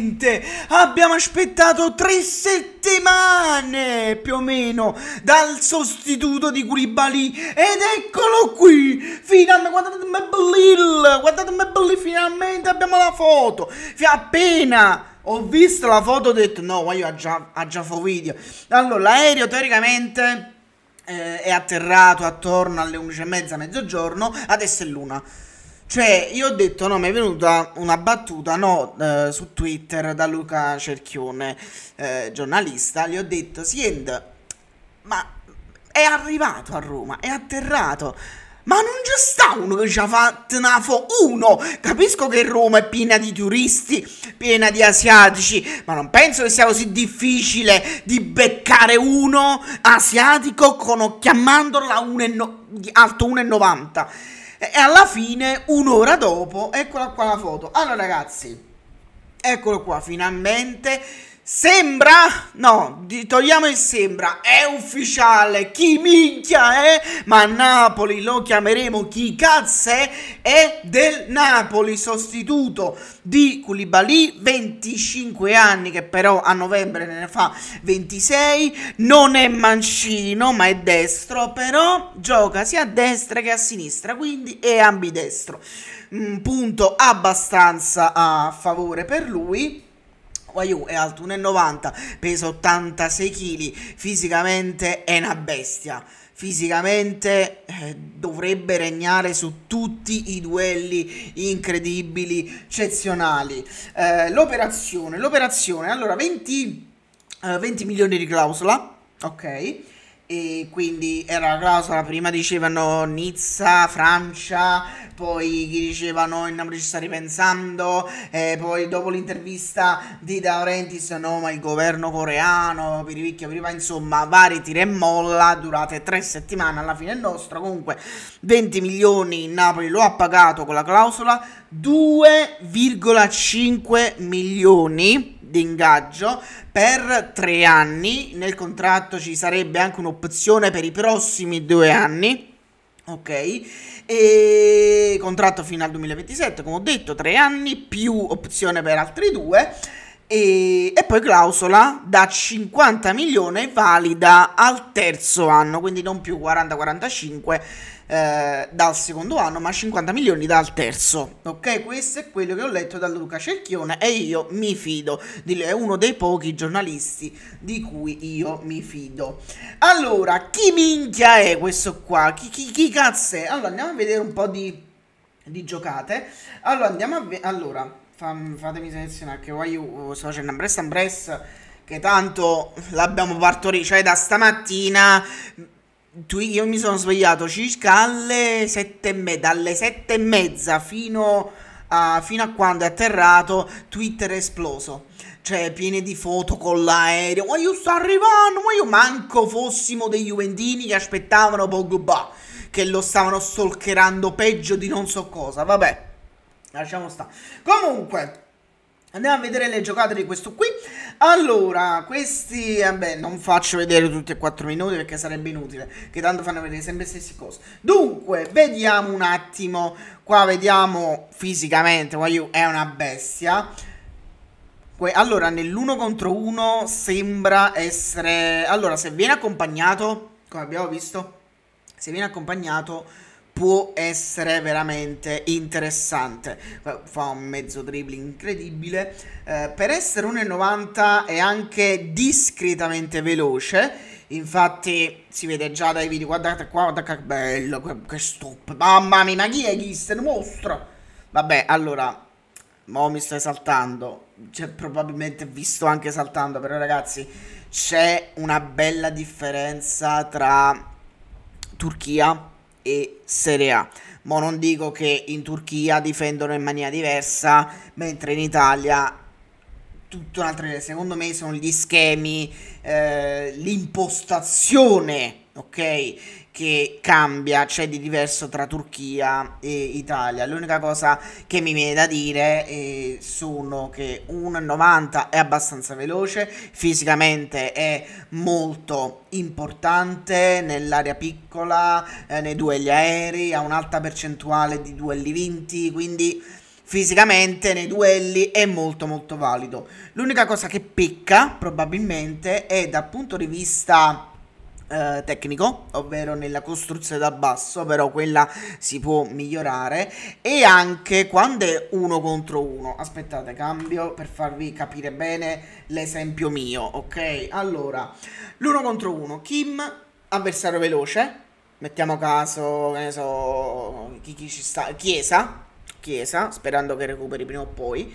veramente abbiamo aspettato tre settimane più o meno dal sostituto di Koulibaly ed eccolo qui finalmente guardate me Belil guardate me Belil finalmente abbiamo la foto appena ho visto la foto ho detto no ma io ha già, ha già fatto video allora l'aereo teoricamente eh, è atterrato attorno alle 11.30 mezzogiorno adesso è l'una cioè, io ho detto, no, mi è venuta una battuta, no, eh, su Twitter da Luca Cerchione, eh, giornalista, gli ho detto, Siend, ma è arrivato a Roma, è atterrato. Ma non c'è sta uno che ci ha fatto Nafo uno. Capisco che Roma è piena di turisti, piena di asiatici, ma non penso che sia così difficile di beccare uno asiatico con occhiamandola 1 no- alto 1,90. E alla fine, un'ora dopo, eccola qua la foto. Allora ragazzi, eccolo qua, finalmente Sembra, no, togliamo il sembra, è ufficiale, chi minchia è, ma Napoli lo chiameremo chi cazzo è, è del Napoli, sostituto di Koulibaly, 25 anni che però a novembre ne fa 26, non è mancino ma è destro, però gioca sia a destra che a sinistra, quindi è ambidestro, un mm, punto abbastanza a favore per lui Guaiù è alto 1,90, pesa 86 kg, fisicamente è una bestia. Fisicamente eh, dovrebbe regnare su tutti i duelli incredibili, eccezionali. Eh, l'operazione, l'operazione, allora 20, eh, 20 milioni di clausola, ok. E quindi era la clausola, prima dicevano Nizza, Francia, poi chi dicevano il Napoli ci sta ripensando, eh, poi dopo l'intervista di Daurentis, no ma il governo coreano, pirivicchia, piriva, insomma vari tira e molla durate tre settimane, alla fine è nostro, comunque 20 milioni Napoli lo ha pagato con la clausola, 2,5 milioni di ingaggio per tre anni. Nel contratto ci sarebbe anche un'opzione per i prossimi due anni. Ok, e contratto fino al 2027, come ho detto, tre anni più opzione per altri due. E, e, poi clausola da 50 milioni valida al terzo anno, quindi non più 40-45 eh, dal secondo anno, ma 50 milioni dal terzo. Ok, questo è quello che ho letto da Luca Cerchione e io mi fido. Di lui. È uno dei pochi giornalisti di cui io mi fido. Allora, chi minchia è questo qua? Chi, chi, chi cazzo è? Allora, andiamo a vedere un po' di, di giocate. Allora, andiamo a vedere... Allora, fam, fatemi selezionare che poi sto facendo un breast and breast che tanto l'abbiamo partorito, cioè da stamattina tu, io mi sono svegliato circa alle sette e me- dalle sette e mezza fino a, fino a quando è atterrato, Twitter è esploso cioè piene di foto con l'aereo. Ma io sto arrivando, ma io manco fossimo dei Juventini che aspettavano Pogba, che lo stavano stalkerando peggio di non so cosa. Vabbè, lasciamo stare. Comunque, Andiamo a vedere le giocate di questo qui. Allora, questi, vabbè, non faccio vedere tutti e quattro minuti perché sarebbe inutile, che tanto fanno vedere sempre le stesse cose. Dunque, vediamo un attimo, qua vediamo fisicamente, Wayu è una bestia. Allora, nell'uno contro uno sembra essere... Allora, se viene accompagnato, come abbiamo visto, se viene accompagnato può essere veramente interessante. Eh, fa un mezzo dribbling incredibile. Eh, per essere 1,90 è anche discretamente veloce. Infatti si vede già dai video, guardate qua, guardate che bello, che, che stop. Mamma mia, ma chi è Kiss? Un mostro! Vabbè, allora, mo mi stai saltando. Cioè, probabilmente visto anche saltando, però ragazzi, c'è una bella differenza tra Turchia e Serie A. Ma non dico che in Turchia difendono in maniera diversa, mentre in Italia tutto un'altra idea. secondo me sono gli schemi, eh, l'impostazione ok? Che cambia, c'è di diverso tra Turchia e Italia. L'unica cosa che mi viene da dire eh, sono che 1,90 è abbastanza veloce, fisicamente è molto importante nell'area piccola, eh, nei duelli aerei, ha un'alta percentuale di duelli vinti, quindi fisicamente nei duelli è molto molto valido. L'unica cosa che pecca probabilmente è dal punto di vista eh, tecnico, ovvero nella costruzione da basso, però quella si può migliorare e anche quando è uno contro uno. Aspettate, cambio per farvi capire bene l'esempio mio, ok? Allora, l'uno contro uno, Kim, avversario veloce, mettiamo caso, che ne so, chi, chi ci sta, Chiesa, Chiesa, sperando che recuperi prima o poi.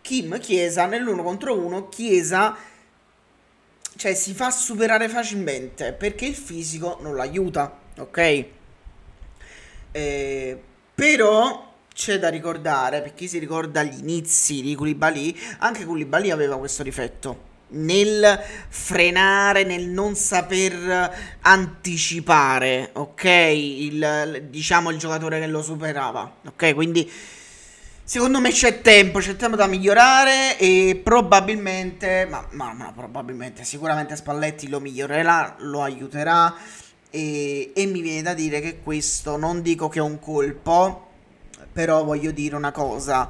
Kim Chiesa nell'uno contro uno, Chiesa cioè, si fa superare facilmente perché il fisico non l'aiuta, ok? Eh, però c'è da ricordare, per chi si ricorda gli inizi di Koulibaly, anche Koulibaly aveva questo difetto nel frenare, nel non saper anticipare, ok? Il, diciamo il giocatore che lo superava, ok? Quindi Secondo me c'è tempo, c'è tempo da migliorare e probabilmente, ma, ma, ma probabilmente, sicuramente Spalletti lo migliorerà, lo aiuterà e, e, mi viene da dire che questo non dico che è un colpo, però voglio dire una cosa,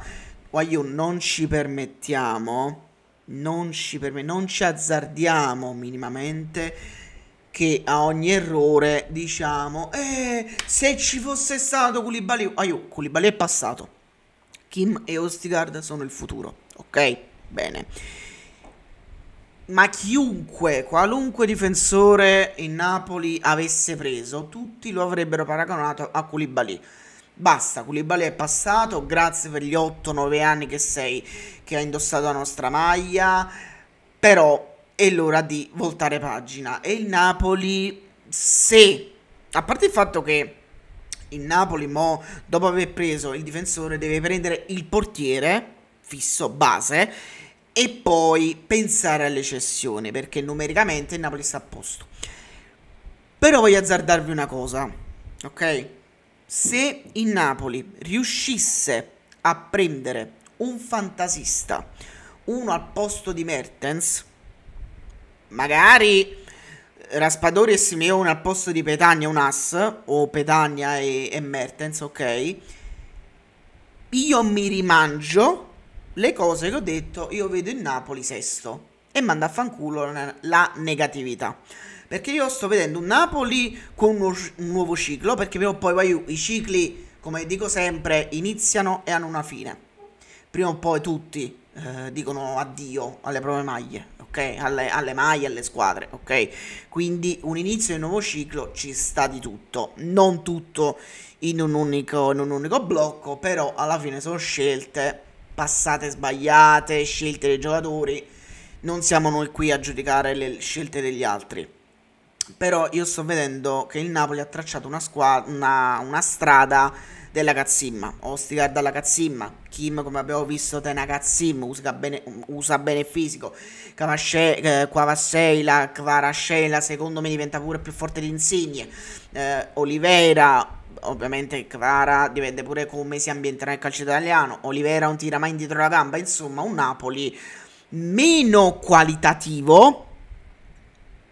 voglio, non ci permettiamo, non ci, perm- non ci azzardiamo minimamente che a ogni errore diciamo, eh, se ci fosse stato Culibali, aiuto, Culibali è passato Kim e Ostigard sono il futuro, ok? Bene. Ma chiunque, qualunque difensore in Napoli avesse preso, tutti lo avrebbero paragonato a Koulibaly. Basta, Koulibaly è passato, grazie per gli 8-9 anni che sei, che ha indossato la nostra maglia, però è l'ora di voltare pagina. E il Napoli, se, a parte il fatto che il Napoli, mo, dopo aver preso il difensore, deve prendere il portiere fisso, base, e poi pensare alle cessioni, perché numericamente il Napoli sta a posto. Però voglio azzardarvi una cosa, ok? Se il Napoli riuscisse a prendere un fantasista, uno al posto di Mertens, magari Raspadori e Simeone al posto di Petagna un as, o Petagna e, e Mertens, ok? Io mi rimangio le cose che ho detto, io vedo il Napoli sesto e manda a fanculo la negatività. Perché io sto vedendo un Napoli con un, nuovo ciclo, perché prima o poi vai, i cicli, come dico sempre, iniziano e hanno una fine. Prima o poi tutti eh, dicono addio alle proprie maglie, ok? Alle, alle maglie, alle squadre, ok? Quindi un inizio di nuovo ciclo ci sta di tutto, non tutto in un unico, in un unico blocco, però alla fine sono scelte passate sbagliate, scelte dei giocatori, non siamo noi qui a giudicare le scelte degli altri. Però io sto vedendo che il Napoli ha tracciato una, una, una strada della Kazimma. Ostigard dalla Kazimma, Kim come abbiamo visto Tena Kazim, usa bene, usa bene il fisico, Kvavasseila, eh, Kvarasceila secondo me diventa pure più forte di Insigne, eh, Oliveira ovviamente Kvara dipende pure come si ambienterà il calcio italiano, Olivera non tira mai indietro la gamba, insomma un Napoli meno qualitativo,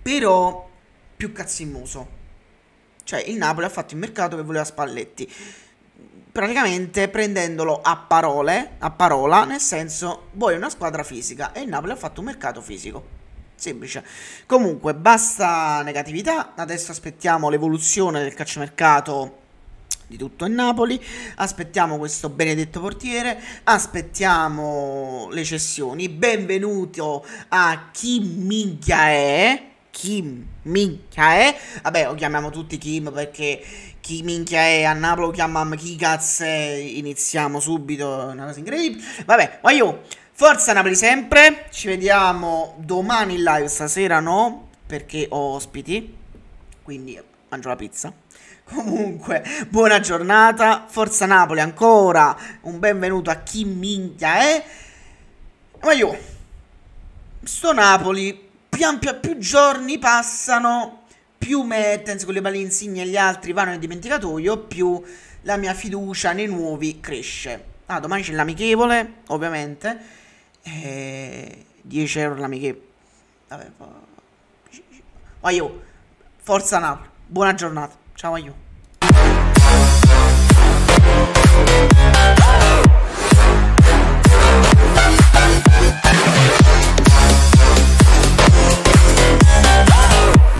però più cazzimoso. Cioè il Napoli ha fatto il mercato che voleva Spalletti praticamente prendendolo a parole, a parola, nel senso vuoi una squadra fisica e il Napoli ha fatto un mercato fisico. Semplice. Comunque, basta negatività, adesso aspettiamo l'evoluzione del calciomercato di tutto il Napoli, aspettiamo questo benedetto portiere, aspettiamo le cessioni, benvenuto a chi minchia è, Kim minchia è? Vabbè, lo chiamiamo tutti Kim perché chi minchia è? A Napoli lo chiamiamo chi cazzo è? Iniziamo subito, una cosa incredibile. Vabbè, ma io, forza Napoli sempre, ci vediamo domani in live, stasera no, perché ho ospiti, quindi mangio la pizza. Comunque, buona giornata, forza Napoli ancora, un benvenuto a chi minchia è? Ma io, sto Napoli pian piano più giorni passano, più Mertens con le balle insigne e gli altri vanno nel dimenticatoio, più la mia fiducia nei nuovi cresce. Ah, domani c'è l'amichevole, ovviamente. E... Eh, 10 euro l'amichevole. Vabbè, Vai io. forza Napoli. Buona giornata. Ciao, Aio.